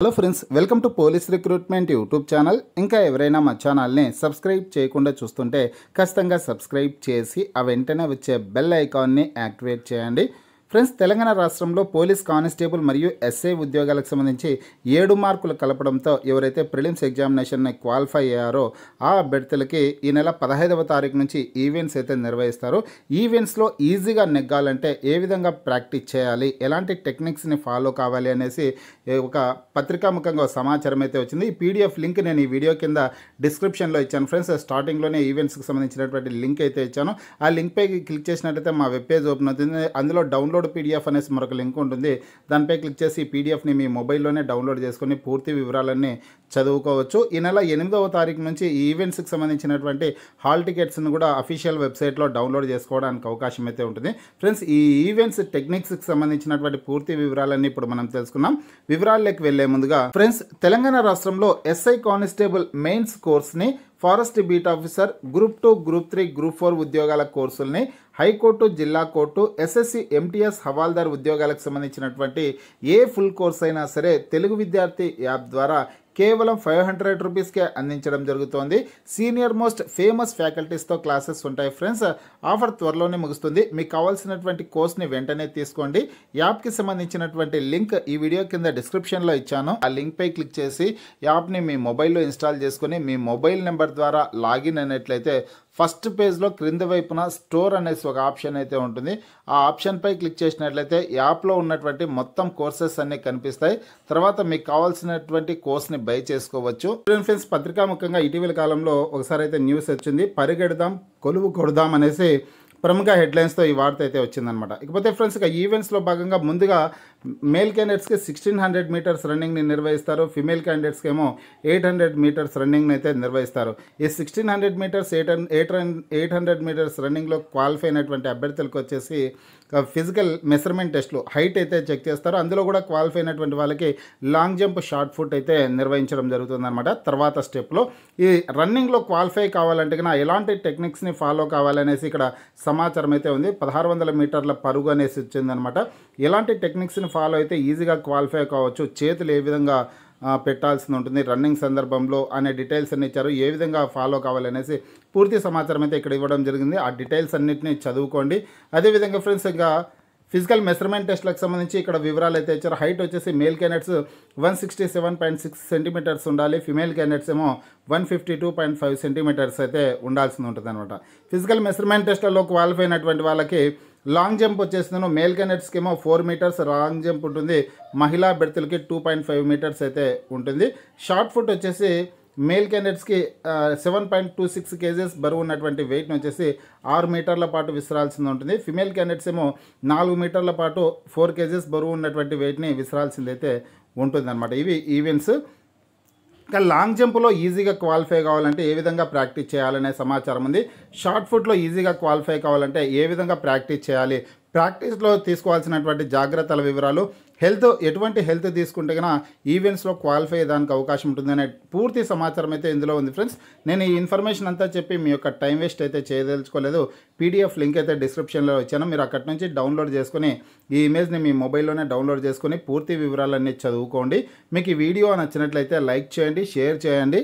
hello friends welcome to police recruitment YouTube channel ఇంకా ఎవరైనా మా ఛానల్ని సబ్స్క్రైబ్ చేయకుండా చూస్తుంటే ఖచ్చితంగా సబ్స్క్రైబ్ చేసి ఆ వెంటనే వచ్చే బెల్ ఐకాన్ని యాక్టివేట్ చేయండి ఫ్రెండ్స్ తెలంగాణ రాష్ట్రంలో పోలీస్ కానిస్టేబుల్ మరియు ఎస్ఐ ఉద్యోగాలకు సంబంధించి ఏడు మార్కులు కలపడంతో ఎవరైతే ప్రిలిమ్స్ ఎగ్జామినేషన్ని క్వాలిఫై అయ్యారో ఆ అభ్యర్థులకి ఈ నెల పదహైదవ తారీఖు నుంచి ఈవెంట్స్ అయితే నిర్వహిస్తారు ఈవెంట్స్లో ఈజీగా నెగ్గాలంటే ఏ విధంగా ప్రాక్టీస్ చేయాలి ఎలాంటి టెక్నిక్స్ని ఫాలో కావాలి అనేసి ఒక పత్రికాముఖంగా సమాచారం అయితే వచ్చింది ఈ పీడిఎఫ్ లింక్ నేను ఈ వీడియో కింద డిస్క్రిప్షన్లో ఇచ్చాను ఫ్రెండ్స్ స్టార్టింగ్లోనే ఈవెంట్స్కి సంబంధించినటువంటి లింక్ అయితే ఇచ్చాను ఆ లింక్పై క్లిక్ చేసినట్లయితే మా వెబ్ పేజ్ ఓపెన్ అవుతుంది అందులో డౌన్లోడ్ డౌన్లోడ్ పీడిఎఫ్ అనేసి మరొక లింక్ ఉంటుంది దానిపై క్లిక్ చేసి పీడిఎఫ్ని మీ మొబైల్లోనే డౌన్లోడ్ చేసుకుని పూర్తి వివరాలన్నీ చదువుకోవచ్చు ఈ నెల ఎనిమిదవ తారీఖు నుంచి ఈ ఈవెంట్స్కి సంబంధించినటువంటి హాల్ టికెట్స్ను కూడా అఫీషియల్ వెబ్సైట్లో డౌన్లోడ్ చేసుకోవడానికి అవకాశం అయితే ఉంటుంది ఫ్రెండ్స్ ఈ ఈవెంట్స్ టెక్నిక్స్కి సంబంధించినటువంటి పూర్తి వివరాలన్నీ ఇప్పుడు మనం తెలుసుకున్నాం వివరాల్లోకి వెళ్లే ముందుగా ఫ్రెండ్స్ తెలంగాణ రాష్ట్రంలో ఎస్ఐ కానిస్టేబుల్ మెయిన్స్ కోర్స్ని forest beat officer group two group three group four ఉద్యోగాల కోర్సుల్ని హైకోర్టు జిల్లా కోర్టు ఎస్ఎస్సి ఎంటీఎస్ హవాల్దార్ ఉద్యోగాలకు సంబంధించినటువంటి ఏ ఫుల్ కోర్స్ అయినా సరే తెలుగు విద్యార్థి యాప్ ద్వారా కేవలం ఫైవ్ హండ్రెడ్ రూపీస్కే అందించడం జరుగుతోంది సీనియర్ మోస్ట్ ఫేమస్ ఫ్యాకల్టీస్తో క్లాసెస్ ఉంటాయి ఫ్రెండ్స్ ఆఫర్ త్వరలోనే ముగుస్తుంది మీకు కావాల్సినటువంటి కోర్స్ని వెంటనే తీసుకోండి యాప్కి సంబంధించినటువంటి లింక్ ఈ వీడియో కింద డిస్క్రిప్షన్లో ఇచ్చాను ఆ లింక్పై క్లిక్ చేసి యాప్ని మీ మొబైల్లో ఇన్స్టాల్ చేసుకుని మీ మొబైల్ నెంబర్ ద్వారా లాగిన్ అయినట్లయితే ఫస్ట్ పేజ్లో క్రింద వైపున స్టోర్ అనేసి ఒక ఆప్షన్ అయితే ఉంటుంది ఆ ఆప్షన్పై క్లిక్ చేసినట్లయితే యాప్లో ఉన్నటువంటి మొత్తం కోర్సెస్ అన్నీ కనిపిస్తాయి తర్వాత మీకు కావాల్సినటువంటి కోర్స్ని బై చేసుకోవచ్చు ఫ్రెండ్స్ పత్రికా ముఖ్యంగా ఇటీవల కాలంలో ఒకసారి అయితే న్యూస్ వచ్చింది పరిగెడదాం కొలువు కొడదాం అనేసి ప్రముఖ హెడ్లైన్స్తో ఈ వార్త అయితే వచ్చిందనమాట ఇకపోతే ఫ్రెండ్స్ ఇక ఈవెంట్స్లో భాగంగా ముందుగా మేల్ క్యాండిడేట్స్కి సిక్స్టీన్ హండ్రెడ్ మీటర్స్ రన్నింగ్ని నిర్వహిస్తారు ఫిమేల్ క్యాండిడేట్స్కి ఏమో ఎయిట్ హండ్రెడ్ మీటర్స్ రన్నింగ్ని అయితే నిర్వహిస్తారు ఈ sixteen hundred metres eight eight eight hundred metres రన్నింగ్లో క్వాలిఫై అయినటువంటి అభ్యర్థులకు వచ్చేసి ఫిజికల్ మెజర్మెంట్ టెస్ట్లు హైట్ అయితే చెక్ చేస్తారు అందులో కూడా క్వాలిఫై అయినటువంటి వాళ్ళకి లాంగ్ జంప్ షార్ట్ ఫుట్ అయితే నిర్వహించడం జరుగుతుందన్నమాట తర్వాత స్టెప్లో ఈ రన్నింగ్లో క్వాలిఫై కావాలంటే ఎలాంటి టెక్నిక్స్ని ఫాలో కావాలనేసి ఇక్కడ సమాచారం అయితే ఉంది పదహారు వందల మీటర్ల పరుగు అనేసి వచ్చిందనమాట ఇలాంటి టెక్నిక్స్ని ఫాలో అయితే ఈజీగా క్వాలిఫై కావచ్చు చేతులు ఏ విధంగా పెట్టాల్సి ఉంటుంది రన్నింగ్ సందర్భంలో అనే డీటెయిల్స్ అన్ని ఇచ్చారు ఏ విధంగా ఫాలో కావాలనేసి పూర్తి సమాచారం అయితే ఇక్కడ ఇవ్వడం జరిగింది ఆ డీటెయిల్స్ అన్నింటినీ చదువుకోండి అదేవిధంగా ఫ్రెండ్స్ ఇంకా ఫిజికల్ మెజర్మెంట్ టెస్ట్లకు సంబంధించి ఇక్కడ వివరాలు అయితే ఇచ్చారు హైట్ వచ్చేసి male candidates one sixty seven point six centimetres ఉండాలి ఫిమేల్ క్యాండిడేట్స్ ఏమో one fifty two point five centimetres అయితే ఉండాల్సింది ఉంటుంది అనమాట ఫిజికల్ మెజర్మెంట్ టెస్ట్లలో క్వాలిఫై అయినటువంటి వాళ్ళకి లాంగ్ జంప్ వచ్చేసిందను మేల్ క్యాండిడేట్స్కి ఏమో ఫోర్ మీటర్స్ లాంగ్ జంప్ ఉంటుంది మహిళా బెర్తులకి టూ పాయింట్ ఫైవ్ మీటర్స్ అయితే ఉంటుంది షార్ట్ ఫుట్ వచ్చేసి మేల్ క్యాండిడేట్స్కి seven point two six kgs బరువు ఉన్నటువంటి వెయిట్ని వచ్చేసి ఆరు మీటర్ల పాటు విసరాల్సింది ఉంటుంది ఫిమేల్ క్యాండిడేట్స్ ఏమో నాలుగు మీటర్ల పాటు ఫోర్ కేజెస్ బరువు ఉన్నటువంటి వెయిట్ని ఉంటుంది అనమాట ఇవి ఈవెంట్స్ ఇంకా లాంగ్ జంప్లో ఈజీగా క్వాలిఫై కావాలంటే ఏ విధంగా ప్రాక్టీస్ చేయాలనే సమాచారం ఉంది షార్ట్ ఫుట్లో ఈజీగా క్వాలిఫై కావాలంటే ఏ విధంగా ప్రాక్టీస్ చేయాలి ప్రాక్టీస్లో తీసుకోవాల్సినటువంటి జాగ్రత్తల వివరాలు హెల్త్ ఎటువంటి హెల్త్ తీసుకుంటే కన్నా ఈవెంట్స్లో క్వాలిఫై అయ్యేదానికి అవకాశం ఉంటుందనే పూర్తి సమాచారం అయితే ఇందులో ఉంది ఫ్రెండ్స్ నేను ఈ ఇన్ఫర్మేషన్ అంతా చెప్పి మీ యొక్క టైం వేస్ట్ అయితే చేయదలుచుకోలేదు పీడిఎఫ్ లింక్ అయితే డిస్క్రిప్షన్లో వచ్చాను మీరు అక్కడి నుంచి డౌన్లోడ్ చేసుకుని ఈ ఇమేజ్ని మీ మొబైల్లోనే డౌన్లోడ్ చేసుకుని పూర్తి వివరాలన్నీ చదువుకోండి మీకు ఈ వీడియో నచ్చినట్లయితే లైక్ చేయండి షేర్ చేయండి